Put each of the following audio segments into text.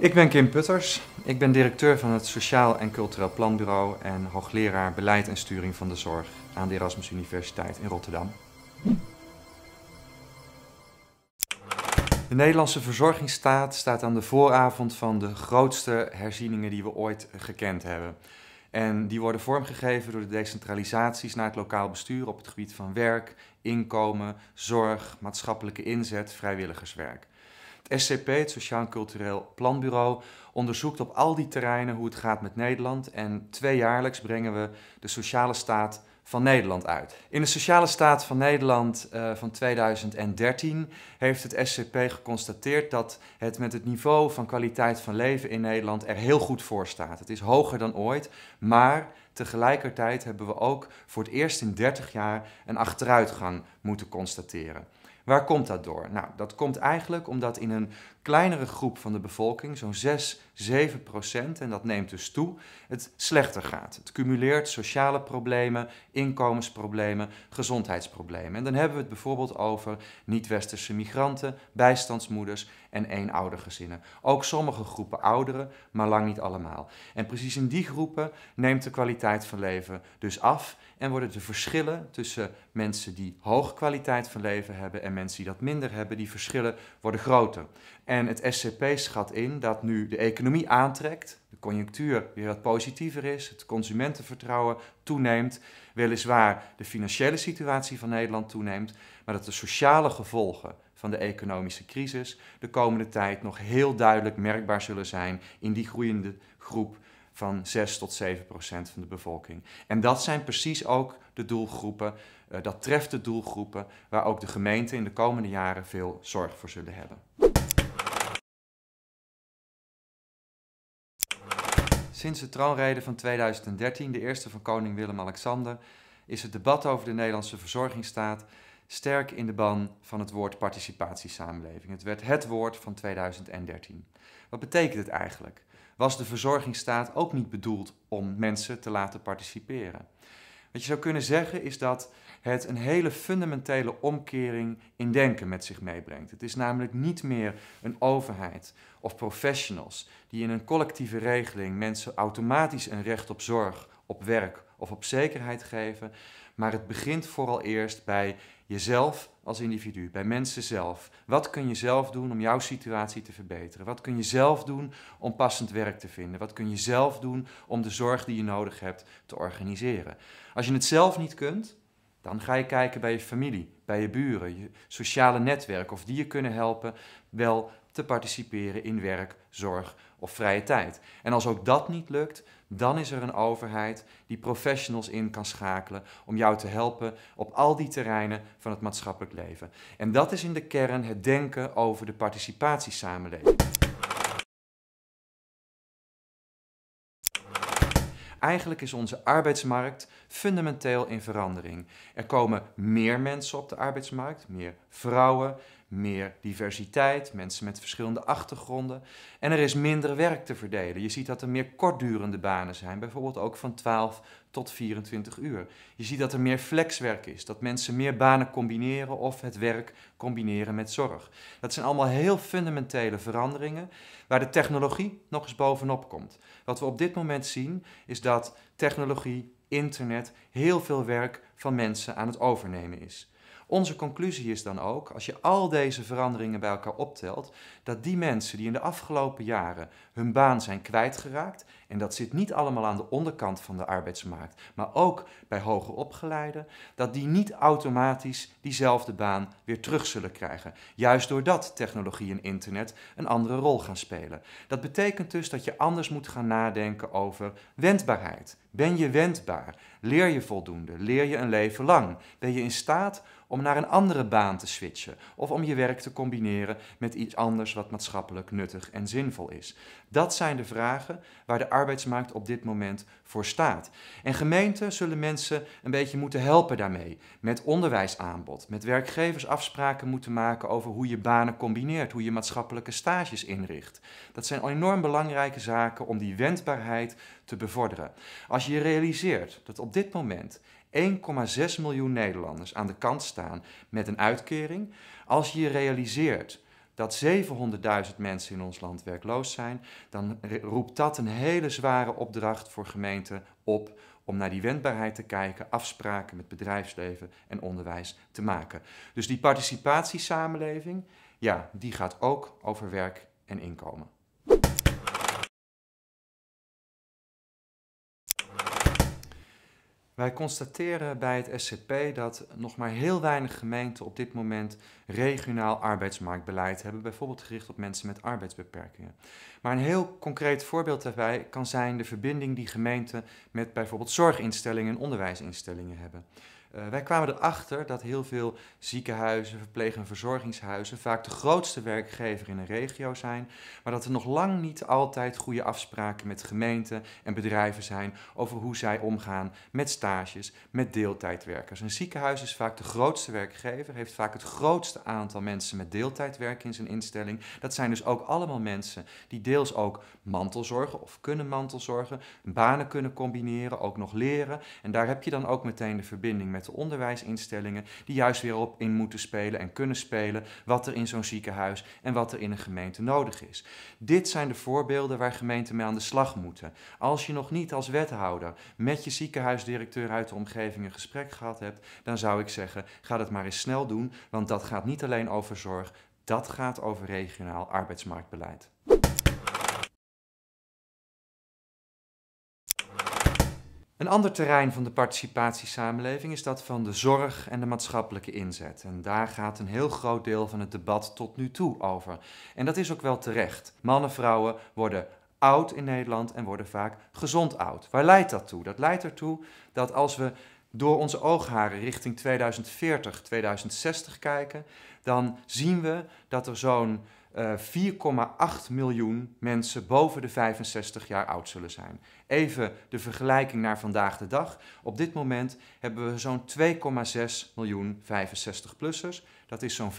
Ik ben Kim Putters. Ik ben directeur van het Sociaal en Cultureel Planbureau en hoogleraar beleid en sturing van de zorg aan de Erasmus Universiteit in Rotterdam. De Nederlandse verzorgingsstaat staat aan de vooravond van de grootste herzieningen die we ooit gekend hebben. En die worden vormgegeven door de decentralisaties naar het lokaal bestuur op het gebied van werk, inkomen, zorg, maatschappelijke inzet, vrijwilligerswerk. SCP, het Sociaal Cultureel Planbureau, onderzoekt op al die terreinen hoe het gaat met Nederland. En tweejaarlijks brengen we de sociale staat van Nederland uit. In de Sociale Staat van Nederland eh, van 2013 heeft het SCP geconstateerd dat het met het niveau van kwaliteit van leven in Nederland er heel goed voor staat. Het is hoger dan ooit, maar tegelijkertijd hebben we ook voor het eerst in 30 jaar een achteruitgang moeten constateren. Waar komt dat door? Nou, dat komt eigenlijk omdat in een kleinere groep van de bevolking, zo'n 6, 7 procent, en dat neemt dus toe, het slechter gaat. Het cumuleert sociale problemen, inkomensproblemen, gezondheidsproblemen. En dan hebben we het bijvoorbeeld over niet-westerse migranten, bijstandsmoeders en eenoudergezinnen. Ook sommige groepen ouderen, maar lang niet allemaal. En precies in die groepen neemt de kwaliteit van leven dus af en worden de verschillen tussen mensen die hoge kwaliteit van leven hebben en mensen die dat minder hebben, die verschillen worden groter. En het SCP schat in dat nu de economie aantrekt, de conjunctuur weer wat positiever is, het consumentenvertrouwen toeneemt, weliswaar de financiële situatie van Nederland toeneemt, maar dat de sociale gevolgen van de economische crisis de komende tijd nog heel duidelijk merkbaar zullen zijn in die groeiende groep van 6 tot 7 procent van de bevolking. En dat zijn precies ook de doelgroepen, eh, dat treft de doelgroepen waar ook de gemeenten in de komende jaren veel zorg voor zullen hebben. Sinds de troonrede van 2013, de eerste van koning Willem-Alexander, is het debat over de Nederlandse verzorgingsstaat sterk in de ban van het woord participatiesamenleving. Het werd het woord van 2013. Wat betekent het eigenlijk? Was de verzorgingsstaat ook niet bedoeld om mensen te laten participeren? Wat je zou kunnen zeggen is dat het een hele fundamentele omkering in denken met zich meebrengt. Het is namelijk niet meer een overheid of professionals die in een collectieve regeling mensen automatisch een recht op zorg, op werk of op zekerheid geven, maar het begint vooral eerst bij jezelf als individu, bij mensen zelf. Wat kun je zelf doen om jouw situatie te verbeteren? Wat kun je zelf doen om passend werk te vinden? Wat kun je zelf doen om de zorg die je nodig hebt te organiseren? Als je het zelf niet kunt, dan ga je kijken bij je familie, bij je buren, je sociale netwerk, of die je kunnen helpen wel te participeren in werk, zorg of vrije tijd. En als ook dat niet lukt, dan is er een overheid die professionals in kan schakelen om jou te helpen op al die terreinen van het maatschappelijk leven. En dat is in de kern het denken over de participatiesamenleving. Eigenlijk is onze arbeidsmarkt fundamenteel in verandering. Er komen meer mensen op de arbeidsmarkt, meer vrouwen, meer diversiteit, mensen met verschillende achtergronden. En er is minder werk te verdelen. Je ziet dat er meer kortdurende banen zijn, bijvoorbeeld ook van 12 tot 24 uur. Je ziet dat er meer flexwerk is, dat mensen meer banen combineren of het werk combineren met zorg. Dat zijn allemaal heel fundamentele veranderingen waar de technologie nog eens bovenop komt. Wat we op dit moment zien is dat technologie, internet, heel veel werk van mensen aan het overnemen is. Onze conclusie is dan ook, als je al deze veranderingen bij elkaar optelt, dat die mensen die in de afgelopen jaren hun baan zijn kwijtgeraakt, en dat zit niet allemaal aan de onderkant van de arbeidsmarkt, maar ook bij hoger opgeleiden, dat die niet automatisch diezelfde baan weer terug zullen krijgen. Juist doordat technologie en internet een andere rol gaan spelen. Dat betekent dus dat je anders moet gaan nadenken over wendbaarheid. Ben je wendbaar? Leer je voldoende? Leer je een leven lang? Ben je in staat om naar een andere baan te switchen of om je werk te combineren met iets anders wat maatschappelijk nuttig en zinvol is? Dat zijn de vragen waar de arbeidsmarkt op dit moment voor staat. En gemeenten zullen mensen een beetje moeten helpen daarmee. Met onderwijsaanbod, met werkgevers afspraken moeten maken over hoe je banen combineert, hoe je maatschappelijke stages inricht. Dat zijn enorm belangrijke zaken om die wendbaarheid te bevorderen. Als je realiseert dat op dit moment 1,6 miljoen Nederlanders aan de kant staan met een uitkering. Als je je realiseert dat 700.000 mensen in ons land werkloos zijn, dan roept dat een hele zware opdracht voor gemeenten op om naar die wendbaarheid te kijken, afspraken met bedrijfsleven en onderwijs te maken. Dus die participatiesamenleving, ja, die gaat ook over werk en inkomen. Wij constateren bij het SCP dat nog maar heel weinig gemeenten op dit moment regionaal arbeidsmarktbeleid hebben, bijvoorbeeld gericht op mensen met arbeidsbeperkingen. Maar een heel concreet voorbeeld daarbij kan zijn de verbinding die gemeenten met bijvoorbeeld zorginstellingen en onderwijsinstellingen hebben. Eh, wij kwamen erachter dat heel veel ziekenhuizen, verpleeg- en verzorgingshuizen vaak de grootste werkgever in een regio zijn, maar dat er nog lang niet altijd goede afspraken met gemeenten en bedrijven zijn over hoe zij omgaan met stages, met deeltijdwerkers. Een ziekenhuis is vaak de grootste werkgever, heeft vaak het grootste aantal mensen met deeltijdwerk in zijn instelling. Dat zijn dus ook allemaal mensen die deels ook mantelzorgen of kunnen mantelzorgen, banen kunnen combineren, ook nog leren. En daar heb je dan ook meteen de verbinding met de onderwijsinstellingen, die juist weer op in moeten spelen en kunnen spelen wat er in zo'n ziekenhuis en wat er in een gemeente nodig is. Dit zijn de voorbeelden waar gemeenten mee aan de slag moeten. Als je nog niet als wethouder met je ziekenhuisdirecteur uit de omgeving een gesprek gehad hebt, dan zou ik zeggen, ga dat maar eens snel doen, want dat gaat niet alleen over zorg, dat gaat over regionaal arbeidsmarktbeleid. Een ander terrein van de participatiesamenleving is dat van de zorg en de maatschappelijke inzet. En daar gaat een heel groot deel van het debat tot nu toe over. En dat is ook wel terecht. Mannen, en vrouwen worden oud in Nederland en worden vaak gezond oud. Waar leidt dat toe? Dat leidt ertoe dat als we door onze oogharen richting 2040, 2060 kijken, dan zien we dat er zo'n 4,8 eh, miljoen mensen boven de 65 jaar oud zullen zijn. Even de vergelijking naar vandaag de dag. Op dit moment hebben we zo'n 2,6 miljoen 65-plussers. Dat is zo'n 15%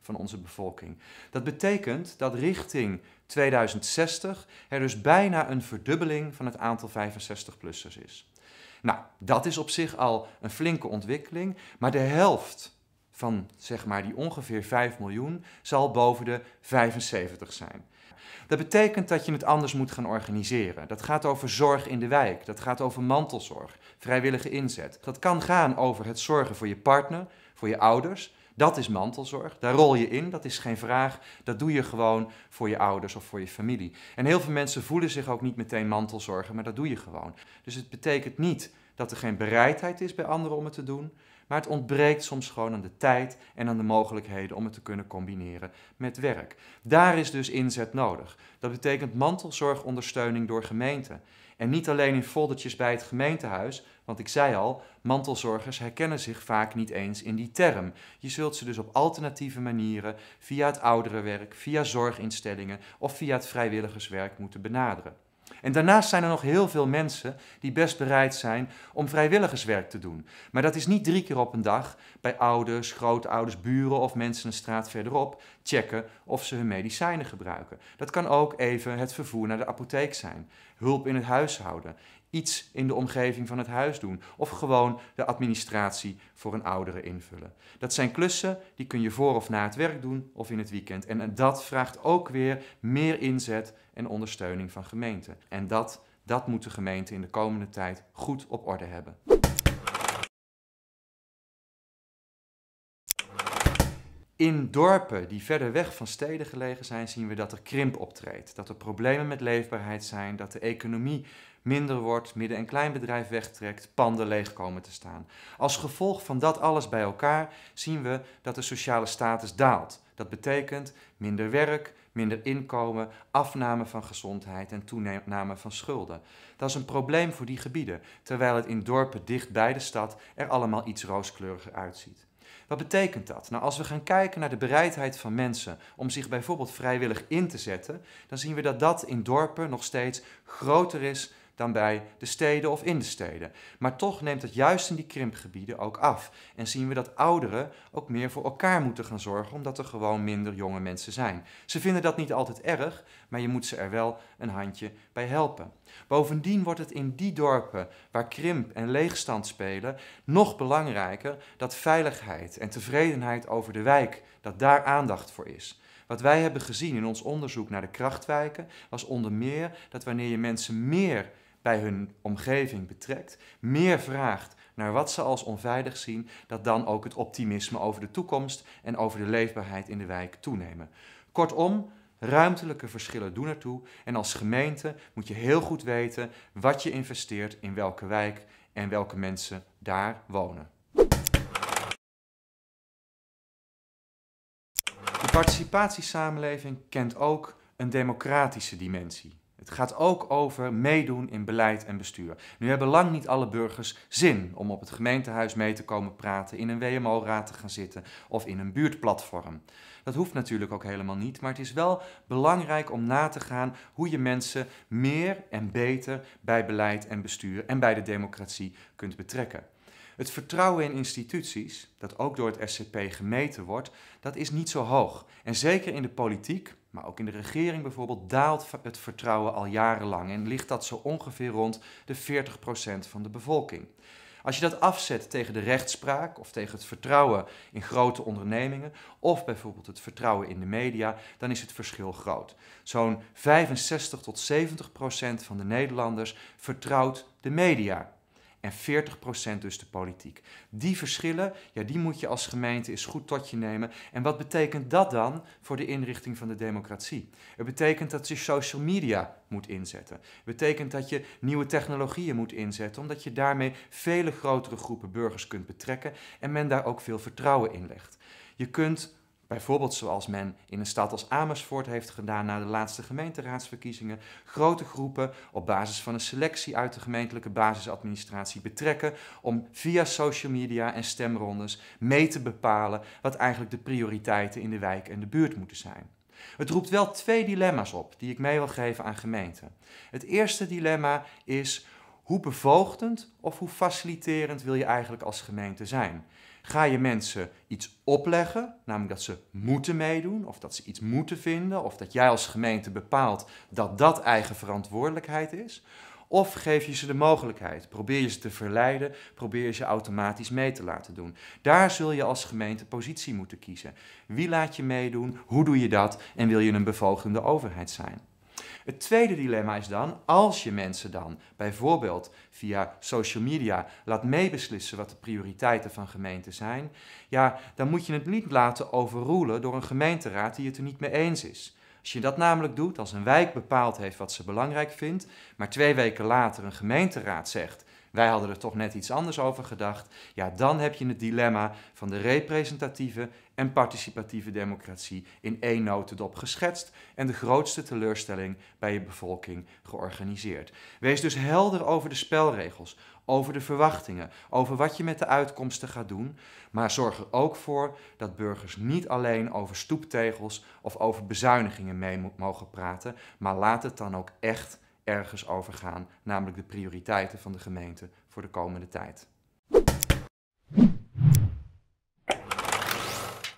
van onze bevolking. Dat betekent dat richting 2060 er dus bijna een verdubbeling van het aantal 65-plussers is. Nou, dat is op zich al een flinke ontwikkeling, maar de helft van zeg maar die ongeveer 5 miljoen zal boven de 75 zijn. Dat betekent dat je het anders moet gaan organiseren. Dat gaat over zorg in de wijk, dat gaat over mantelzorg, vrijwillige inzet. Dat kan gaan over het zorgen voor je partner, voor je ouders. Dat is mantelzorg. Daar rol je in, dat is geen vraag. Dat doe je gewoon voor je ouders of voor je familie. En heel veel mensen voelen zich ook niet meteen mantelzorgen, maar dat doe je gewoon. Dus het betekent niet dat er geen bereidheid is bij anderen om het te doen. Maar het ontbreekt soms gewoon aan de tijd en aan de mogelijkheden om het te kunnen combineren met werk. Daar is dus inzet nodig. Dat betekent mantelzorgondersteuning door gemeenten. En niet alleen in foldertjes bij het gemeentehuis, want ik zei al, mantelzorgers herkennen zich vaak niet eens in die term. Je zult ze dus op alternatieve manieren via het ouderenwerk, via zorginstellingen of via het vrijwilligerswerk moeten benaderen. En daarnaast zijn er nog heel veel mensen die best bereid zijn om vrijwilligerswerk te doen. Maar dat is niet drie keer op een dag bij ouders, grootouders, buren of mensen een straat verderop checken of ze hun medicijnen gebruiken. Dat kan ook even het vervoer naar de apotheek zijn, hulp in het huishouden, iets in de omgeving van het huis doen. Of gewoon de administratie voor een oudere invullen. Dat zijn klussen, die kun je voor of na het werk doen of in het weekend. En dat vraagt ook weer meer inzet en ondersteuning van gemeenten. En dat, dat moet de gemeente in de komende tijd goed op orde hebben. In dorpen die verder weg van steden gelegen zijn, zien we dat er krimp optreedt. Dat er problemen met leefbaarheid zijn, dat de economie minder wordt, midden- en kleinbedrijf wegtrekt, panden leeg komen te staan. Als gevolg van dat alles bij elkaar zien we dat de sociale status daalt. Dat betekent minder werk, minder inkomen, afname van gezondheid en toename van schulden. Dat is een probleem voor die gebieden, terwijl het in dorpen dicht bij de stad er allemaal iets rooskleuriger uitziet. Wat betekent dat? Nou, als we gaan kijken naar de bereidheid van mensen om zich bijvoorbeeld vrijwillig in te zetten, dan zien we dat dat in dorpen nog steeds groter is dan bij de steden of in de steden. Maar toch neemt het juist in die krimpgebieden ook af. En zien we dat ouderen ook meer voor elkaar moeten gaan zorgen, omdat er gewoon minder jonge mensen zijn. Ze vinden dat niet altijd erg, maar je moet ze er wel een handje bij helpen. Bovendien wordt het in die dorpen waar krimp en leegstand spelen nog belangrijker dat veiligheid en tevredenheid over de wijk, dat daar aandacht voor is. Wat wij hebben gezien in ons onderzoek naar de krachtwijken was onder meer dat wanneer je mensen meer bij hun omgeving betrekt, meer vraagt naar wat ze als onveilig zien, dat dan ook het optimisme over de toekomst en over de leefbaarheid in de wijk toenemen. Kortom, ruimtelijke verschillen doen ertoe en als gemeente moet je heel goed weten wat je investeert in welke wijk en welke mensen daar wonen. De participatiesamenleving kent ook een democratische dimensie. Het gaat ook over meedoen in beleid en bestuur. Nu hebben lang niet alle burgers zin om op het gemeentehuis mee te komen praten, in een WMO-raad te gaan zitten of in een buurtplatform. Dat hoeft natuurlijk ook helemaal niet, maar het is wel belangrijk om na te gaan hoe je mensen meer en beter bij beleid en bestuur en bij de democratie kunt betrekken. Het vertrouwen in instituties, dat ook door het SCP gemeten wordt, dat is niet zo hoog. En zeker in de politiek, maar ook in de regering bijvoorbeeld, daalt het vertrouwen al jarenlang en ligt dat zo ongeveer rond de 40% van de bevolking. Als je dat afzet tegen de rechtspraak of tegen het vertrouwen in grote ondernemingen of bijvoorbeeld het vertrouwen in de media, dan is het verschil groot. Zo'n 65 tot 70 procent van de Nederlanders vertrouwt de media en 40% dus de politiek. Die verschillen, ja, die moet je als gemeente eens goed tot je nemen. En wat betekent dat dan voor de inrichting van de democratie? Het betekent dat je social media moet inzetten. Het betekent dat je nieuwe technologieën moet inzetten, omdat je daarmee vele grotere groepen burgers kunt betrekken en men daar ook veel vertrouwen in legt. Je kunt Bijvoorbeeld zoals men in een stad als Amersfoort heeft gedaan na de laatste gemeenteraadsverkiezingen, grote groepen op basis van een selectie uit de gemeentelijke basisadministratie betrekken om via social media en stemrondes mee te bepalen wat eigenlijk de prioriteiten in de wijk en de buurt moeten zijn. Het roept wel twee dilemma's op die ik mee wil geven aan gemeenten. Het eerste dilemma is hoe bevoogdend of hoe faciliterend wil je eigenlijk als gemeente zijn? Ga je mensen iets opleggen, namelijk dat ze moeten meedoen of dat ze iets moeten vinden of dat jij als gemeente bepaalt dat dat eigen verantwoordelijkheid is? Of geef je ze de mogelijkheid, probeer je ze te verleiden, probeer je ze automatisch mee te laten doen. Daar zul je als gemeente positie moeten kiezen. Wie laat je meedoen, hoe doe je dat en wil je een bevolgende overheid zijn? Het tweede dilemma is dan, als je mensen dan bijvoorbeeld via social media laat meebeslissen wat de prioriteiten van gemeenten zijn, ja, dan moet je het niet laten overroelen door een gemeenteraad die het er niet mee eens is. Als je dat namelijk doet, als een wijk bepaald heeft wat ze belangrijk vindt, maar twee weken later een gemeenteraad zegt wij hadden er toch net iets anders over gedacht. Ja, dan heb je het dilemma van de representatieve en participatieve democratie in één notendop geschetst en de grootste teleurstelling bij je bevolking georganiseerd. Wees dus helder over de spelregels, over de verwachtingen, over wat je met de uitkomsten gaat doen, maar zorg er ook voor dat burgers niet alleen over stoeptegels of over bezuinigingen mee mogen praten, maar laat het dan ook echt ergens overgaan, namelijk de prioriteiten van de gemeente voor de komende tijd.